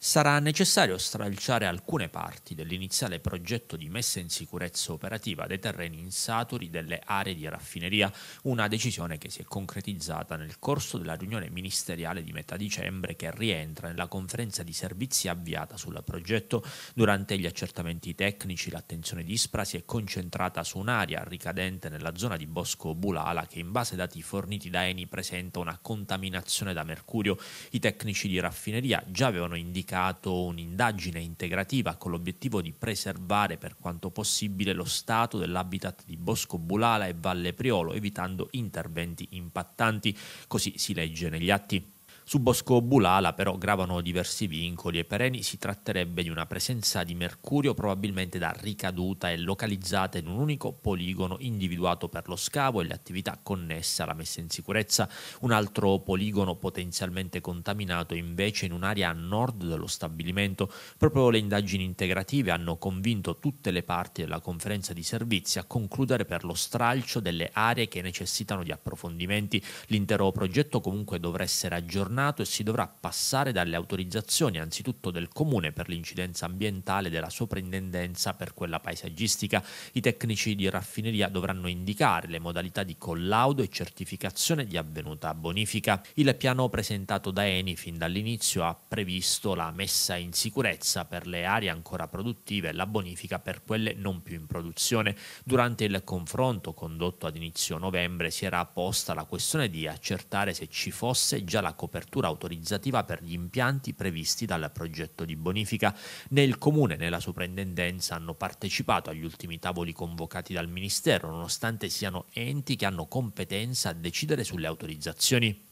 sarà necessario stralciare alcune parti dell'iniziale progetto di messa in sicurezza operativa dei terreni insaturi delle aree di raffineria, una decisione che si è concretizzata nel corso della riunione ministeriale di metà dicembre che rientra nella conferenza di servizi avviata sul progetto. Durante gli accertamenti tecnici l'attenzione di ISPRA si è concentrata su un'area ricadente nella zona di Bosco Bulala che in base ai dati forniti da Eni presenta una contaminazione da mercurio. I tecnici di raffineria già avevano indicato indicato un'indagine integrativa con l'obiettivo di preservare per quanto possibile lo stato dell'habitat di Bosco Bulala e Valle Priolo, evitando interventi impattanti, così si legge negli atti. Su Bosco Bulala però gravano diversi vincoli e per si tratterebbe di una presenza di mercurio probabilmente da ricaduta e localizzata in un unico poligono individuato per lo scavo e le attività connesse alla messa in sicurezza. Un altro poligono potenzialmente contaminato invece in un'area a nord dello stabilimento. Proprio le indagini integrative hanno convinto tutte le parti della conferenza di servizi a concludere per lo stralcio delle aree che necessitano di approfondimenti. L'intero progetto comunque dovrà essere aggiornato aggiornato e si dovrà passare dalle autorizzazioni anzitutto del comune per l'incidenza ambientale della soprintendenza per quella paesaggistica. I tecnici di raffineria dovranno indicare le modalità di collaudo e certificazione di avvenuta bonifica. Il piano presentato da Eni fin dall'inizio ha previsto la messa in sicurezza per le aree ancora produttive e la bonifica per quelle non più in produzione. Durante il confronto condotto ad inizio novembre si era posta la questione di accertare se ci fosse già la copertura copertura autorizzativa per gli impianti previsti dal progetto di bonifica. Né il Comune né la Soprintendenza hanno partecipato agli ultimi tavoli convocati dal Ministero, nonostante siano enti che hanno competenza a decidere sulle autorizzazioni.